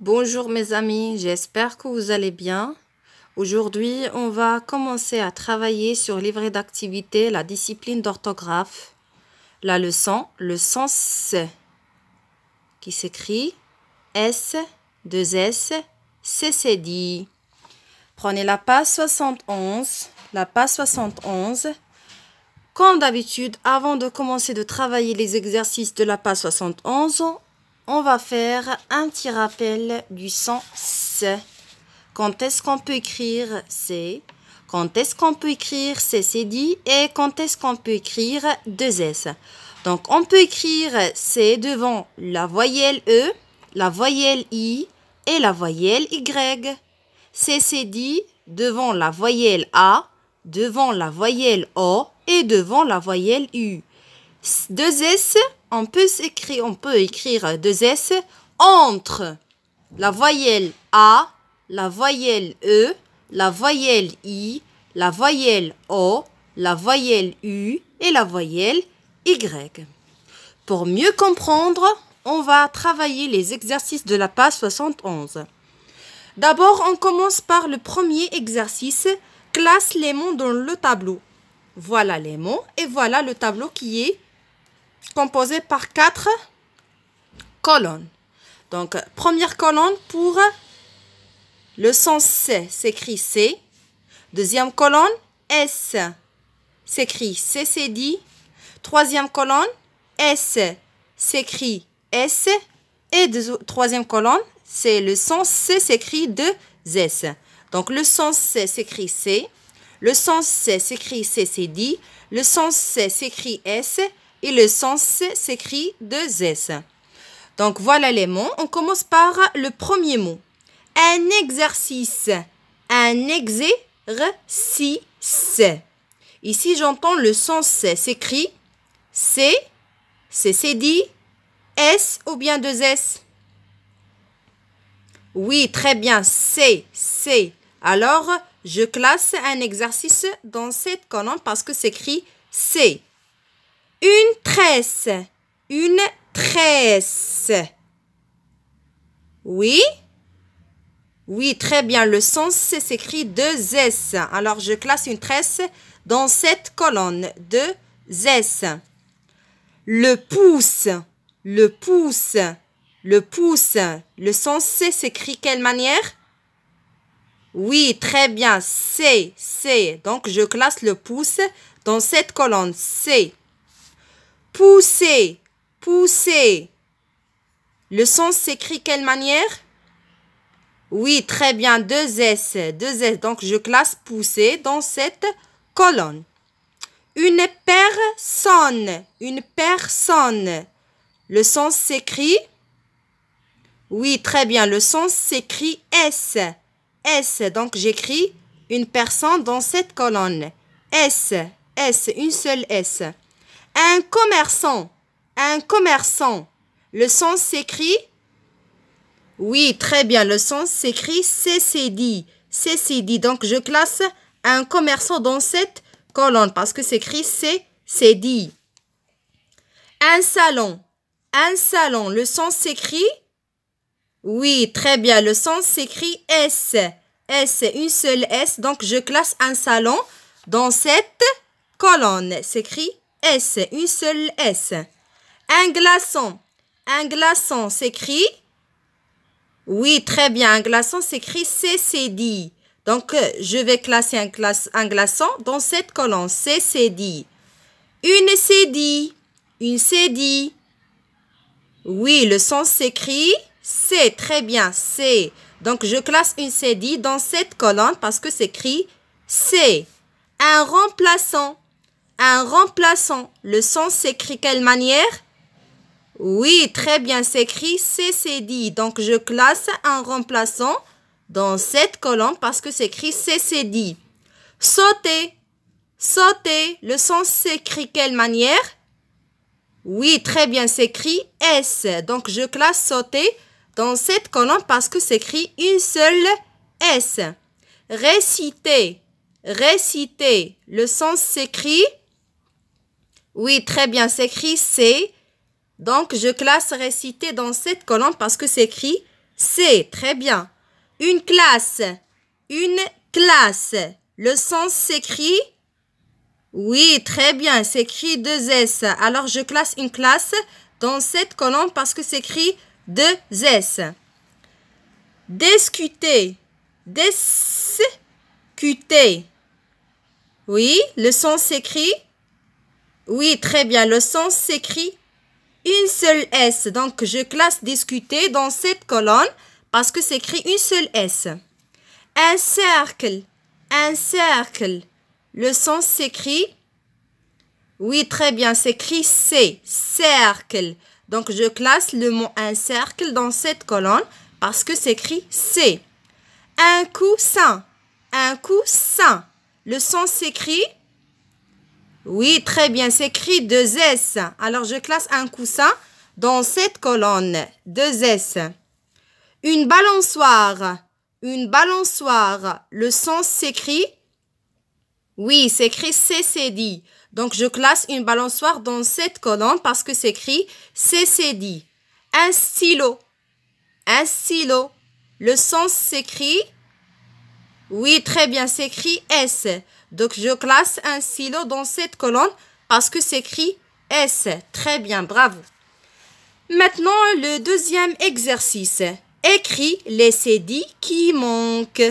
Bonjour mes amis, j'espère que vous allez bien. Aujourd'hui, on va commencer à travailler sur livret d'activité, la discipline d'orthographe. La leçon, le sens qui s'écrit S, 2S, d. Prenez la page 71, la page 71. Comme d'habitude, avant de commencer de travailler les exercices de la page 71, on va faire un petit rappel du son C. Quand est-ce qu'on peut écrire C Quand est-ce qu'on peut écrire C, c'est dit. Et quand est-ce qu'on peut écrire deux S Donc, on peut écrire C devant la voyelle E, la voyelle I et la voyelle Y. C, c'est dit devant la voyelle A, devant la voyelle O et devant la voyelle U. Deux S, on peut écrire, on peut écrire deux S entre la voyelle A, la voyelle E, la voyelle I, la voyelle O, la voyelle U et la voyelle Y. Pour mieux comprendre, on va travailler les exercices de la page 71. D'abord, on commence par le premier exercice, classe les mots dans le tableau. Voilà les mots et voilà le tableau qui est composé par quatre colonnes. Donc, première colonne pour le son C, s'écrit C. Deuxième colonne, S, s'écrit C, D. Troisième colonne, S, s'écrit S. Et troisième colonne, c'est le son C, s'écrit de S. Donc, le sens C s'écrit C. Le sens C s'écrit C, D. Le sens C s'écrit S et le sens s'écrit de S. Donc voilà les mots. On commence par le premier mot. Un exercice. Un exercice. Ici, j'entends le sens s'écrit C, C, c'est dit S ou bien deux S. Oui, très bien, C, C. Alors, je classe un exercice dans cette colonne parce que s'écrit C. Une tresse. Une tresse. Oui Oui, très bien. Le sens s'écrit deux S. Alors, je classe une tresse dans cette colonne. Deux S. Le pouce. Le pouce. Le pouce. Le sens s'écrit quelle manière oui, très bien. C, C. Donc, je classe le pouce dans cette colonne C. Pousser, pousser. Le son s'écrit quelle manière Oui, très bien, deux S, deux S. Donc, je classe pousser dans cette colonne. Une personne, une personne. Le son s'écrit Oui, très bien, le son s'écrit S. S, donc j'écris une personne dans cette colonne. S, S, une seule S. Un commerçant. Un commerçant. Le son s'écrit Oui, très bien. Le son s'écrit CCD. CCD. Donc, je classe un commerçant dans cette colonne parce que c'est écrit CCD. Un salon. Un salon. Le son s'écrit Oui, très bien. Le son s'écrit S. S, une seule S. Donc, je classe un salon dans cette colonne. S'écrit S, une seule S. Un glaçon. Un glaçon s'écrit Oui, très bien. Un glaçon s'écrit D. Donc, euh, je vais classer un, glaçon dans cette colonne D. Une CD. Une CD. Oui, le son s'écrit C. Très bien, C. Donc, je classe une CD dans cette colonne parce que s'écrit C. Un remplaçant un remplaçant. Le son s'écrit quelle manière Oui, très bien, s'écrit CCD. Donc, je classe un remplaçant dans cette colonne parce que s'écrit CCD. Sauter. Sauter. Le son s'écrit quelle manière Oui, très bien, s'écrit S. Donc, je classe sauter dans cette colonne parce que s'écrit une seule S. Réciter. Réciter. Le son s'écrit oui, très bien, c'est écrit C. Donc, je classe récité dans cette colonne parce que c'est écrit C. Très bien. Une classe. Une classe. Le sens s'écrit Oui, très bien, c'est écrit 2S. Alors, je classe une classe dans cette colonne parce que c'est écrit 2S. Discuter. Discuter. Oui, le sens s'écrit oui, très bien. Le son s'écrit une seule S. Donc, je classe discuter dans cette colonne parce que s'écrit une seule S. Un cercle, un cercle. Le son s'écrit. Oui, très bien. S'écrit C, cercle. Donc, je classe le mot un cercle dans cette colonne parce que s'écrit C. Un coussin, un coussin. Le son s'écrit. Oui, très bien, c'est écrit 2S. Alors, je classe un coussin dans cette colonne. 2S. Une balançoire. Une balançoire. Le sens s'écrit Oui, c'est écrit CCD. Donc, je classe une balançoire dans cette colonne parce que c'est écrit CCD. Un stylo. Un stylo. Le sens s'écrit Oui, très bien, c'est écrit S. Donc, je classe un silo dans cette colonne parce que c'est écrit S. Très bien, bravo. Maintenant, le deuxième exercice. Écris les CD qui manquent.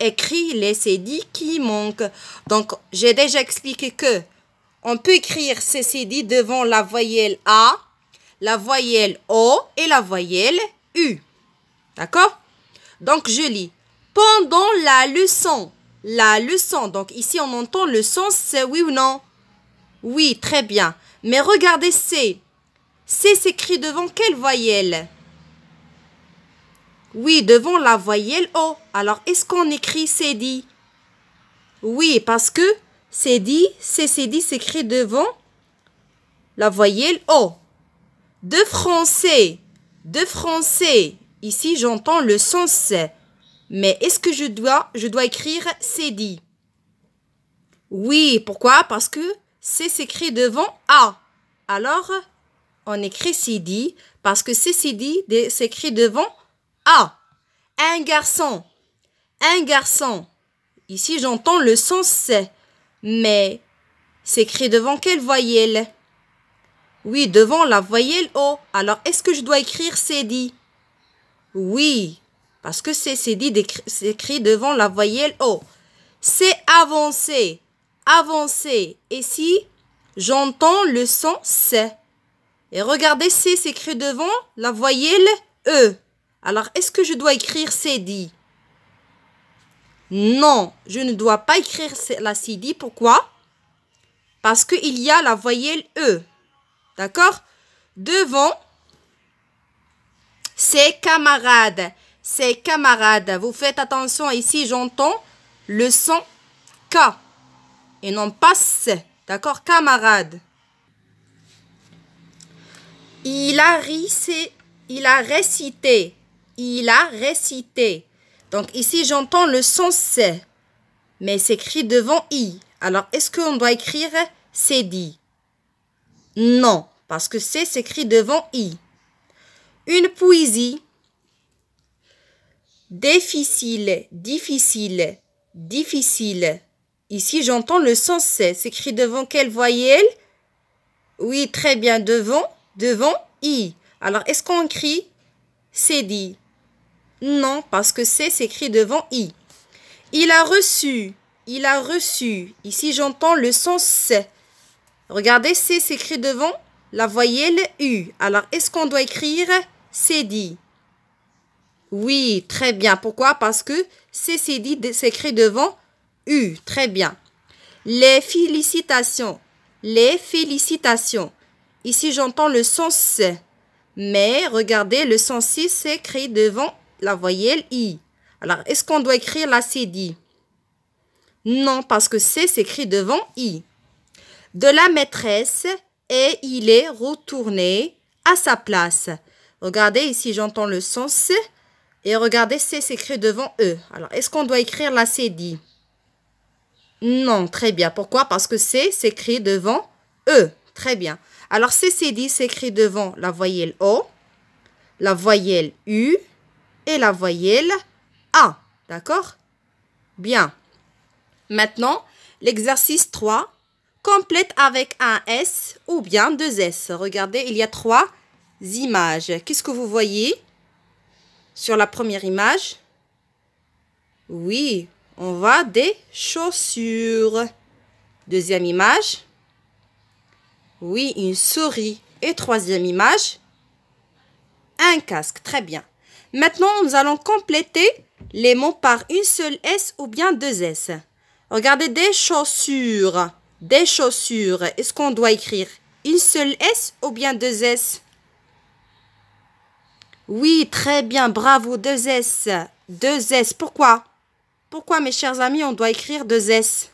Écris les CD qui manquent. Donc, j'ai déjà expliqué que on peut écrire ces CD devant la voyelle A, la voyelle O et la voyelle U. D'accord Donc, je lis. Pendant la leçon, la leçon. Donc ici, on entend le sens, c'est oui ou non Oui, très bien. Mais regardez C. C s'écrit devant quelle voyelle Oui, devant la voyelle O. Alors, est-ce qu'on écrit C dit Oui, parce que C dit, C, dit s'écrit devant la voyelle O. De français, de français. Ici, j'entends le sens C. Mais est-ce que je dois, je dois écrire Oui, pourquoi Parce que C s'écrit devant A. Alors, on écrit dit » parce que c'est » s'écrit devant A. Un garçon. Un garçon. Ici, j'entends le son C. Mais s'écrit devant quelle voyelle Oui, devant la voyelle O. Alors, est-ce que je dois écrire CD? Oui, parce que c'est dit, écrit devant la voyelle O. C'est avancer, avancer. Et si j'entends le son C. Et regardez, c'est » écrit devant la voyelle E. Alors, est-ce que je dois écrire dit » Non, je ne dois pas écrire la dit ». Pourquoi Parce qu'il y a la voyelle E. D'accord Devant, Ses camarades. C'est camarades. Vous faites attention ici, j'entends le son K et non pas C. D'accord Camarade. Il a, il a récité. Il a récité. Donc ici, j'entends le son C, mais c'est écrit devant I. Alors, est-ce qu'on doit écrire c'est dit Non, parce que C s'écrit devant I. Une poésie Difficile, difficile, difficile. Ici, j'entends le sens c. S'écrit devant quelle voyelle Oui, très bien, devant, devant, i. Alors, est-ce qu'on écrit c'est dit Non, parce que c'est s'écrit devant i. Il a reçu, il a reçu. Ici, j'entends le sens c. Regardez, c s'écrit devant la voyelle u. Alors, est-ce qu'on doit écrire c'est dit oui, très bien. Pourquoi Parce que c'est » dit s'écrit devant U. Très bien. Les félicitations. Les félicitations. Ici, j'entends le sens « C. Mais regardez, le sens « C s'écrit devant la voyelle I. Alors, est-ce qu'on doit écrire la dit Non, parce que C s'écrit devant I. De la maîtresse et il est retourné à sa place. Regardez, ici, j'entends le sens « C et regardez, C s'écrit devant E. Alors, est-ce qu'on doit écrire la dit Non, très bien. Pourquoi Parce que C s'écrit devant E. Très bien. Alors, dit s'écrit devant la voyelle O, la voyelle U et la voyelle A. D'accord Bien. Maintenant, l'exercice 3 complète avec un S ou bien deux S. Regardez, il y a trois images. Qu'est-ce que vous voyez sur la première image, oui, on voit des chaussures. Deuxième image, oui, une souris. Et troisième image, un casque. Très bien. Maintenant, nous allons compléter les mots par une seule S ou bien deux S. Regardez des chaussures. Des chaussures. Est-ce qu'on doit écrire une seule S ou bien deux S oui, très bien, bravo, deux S. Deux S, pourquoi Pourquoi, mes chers amis, on doit écrire deux S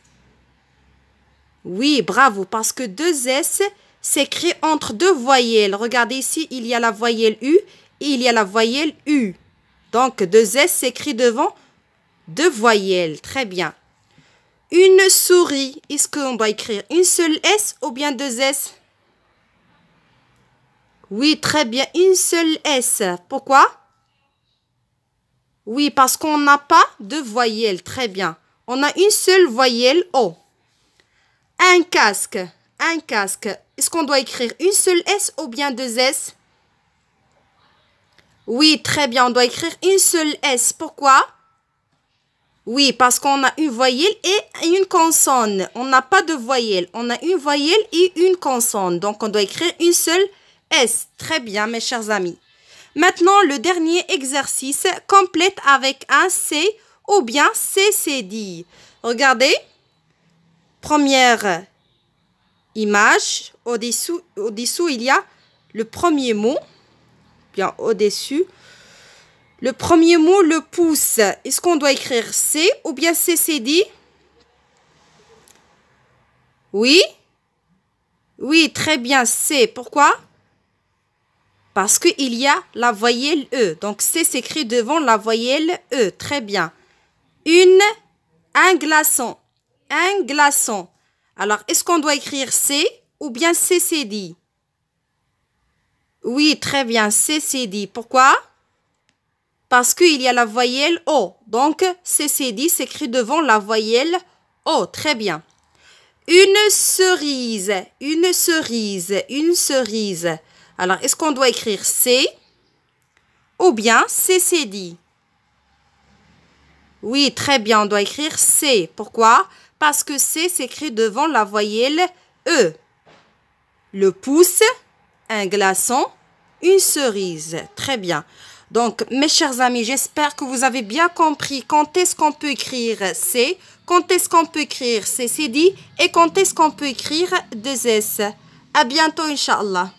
Oui, bravo, parce que deux S s'écrit entre deux voyelles. Regardez ici, il y a la voyelle U et il y a la voyelle U. Donc, deux S s'écrit devant deux voyelles. Très bien. Une souris, est-ce qu'on doit écrire une seule S ou bien deux S oui, très bien. Une seule S. Pourquoi Oui, parce qu'on n'a pas de voyelle. Très bien. On a une seule voyelle O. Un casque. Un casque. Est-ce qu'on doit écrire une seule S ou bien deux S Oui, très bien. On doit écrire une seule S. Pourquoi Oui, parce qu'on a une voyelle et une consonne. On n'a pas de voyelle. On a une voyelle et une consonne. Donc, on doit écrire une seule Très bien, mes chers amis. Maintenant, le dernier exercice complète avec un C ou bien CCD. Regardez. Première image. Au-dessous, au -dessous, il y a le premier mot. Bien, au-dessus. Le premier mot, le pouce. Est-ce qu'on doit écrire C ou bien CCD Oui Oui, très bien, C. Pourquoi parce qu'il y a la voyelle E. Donc, C s'écrit devant la voyelle E. Très bien. Une, un glaçon. Un glaçon. Alors, est-ce qu'on doit écrire C ou bien C, c'est Oui, très bien. C, c'est Pourquoi Parce qu'il y a la voyelle O. Donc, C, c'est dit s'écrit devant la voyelle O. Très bien. Une cerise. Une cerise. Une cerise. Alors, est-ce qu'on doit écrire C ou bien CCD Oui, très bien, on doit écrire C. Pourquoi Parce que C s'écrit devant la voyelle E. Le pouce, un glaçon, une cerise. Très bien. Donc, mes chers amis, j'espère que vous avez bien compris quand est-ce qu'on peut écrire C, quand est-ce qu'on peut écrire CCD et quand est-ce qu'on peut écrire deux « s À bientôt, Inch'Allah.